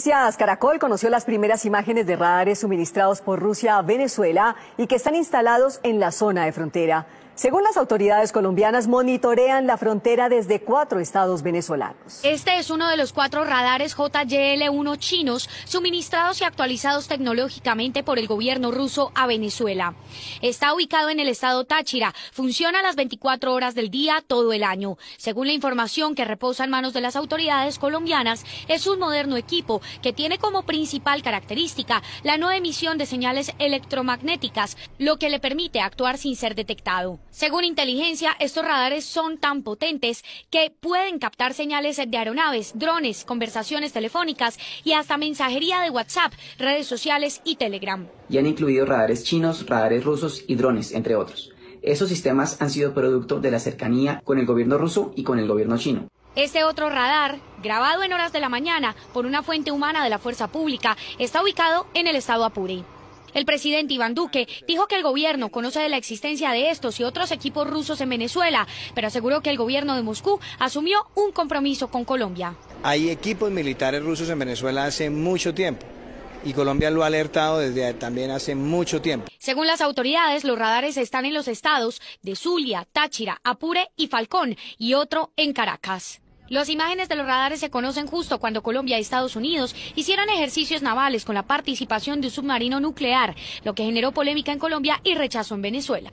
Noticias Caracol conoció las primeras imágenes de radares suministrados por Rusia a Venezuela y que están instalados en la zona de frontera. Según las autoridades colombianas, monitorean la frontera desde cuatro estados venezolanos. Este es uno de los cuatro radares JYL-1 chinos suministrados y actualizados tecnológicamente por el gobierno ruso a Venezuela. Está ubicado en el estado Táchira, funciona las 24 horas del día todo el año. Según la información que reposa en manos de las autoridades colombianas, es un moderno equipo que tiene como principal característica la no emisión de señales electromagnéticas, lo que le permite actuar sin ser detectado. Según inteligencia, estos radares son tan potentes que pueden captar señales de aeronaves, drones, conversaciones telefónicas y hasta mensajería de WhatsApp, redes sociales y Telegram. Y han incluido radares chinos, radares rusos y drones, entre otros. Esos sistemas han sido producto de la cercanía con el gobierno ruso y con el gobierno chino. Este otro radar, grabado en horas de la mañana por una fuente humana de la fuerza pública, está ubicado en el estado Apure. El presidente Iván Duque dijo que el gobierno conoce de la existencia de estos y otros equipos rusos en Venezuela, pero aseguró que el gobierno de Moscú asumió un compromiso con Colombia. Hay equipos militares rusos en Venezuela hace mucho tiempo y Colombia lo ha alertado desde también hace mucho tiempo. Según las autoridades, los radares están en los estados de Zulia, Táchira, Apure y Falcón y otro en Caracas. Las imágenes de los radares se conocen justo cuando Colombia y Estados Unidos hicieron ejercicios navales con la participación de un submarino nuclear, lo que generó polémica en Colombia y rechazo en Venezuela.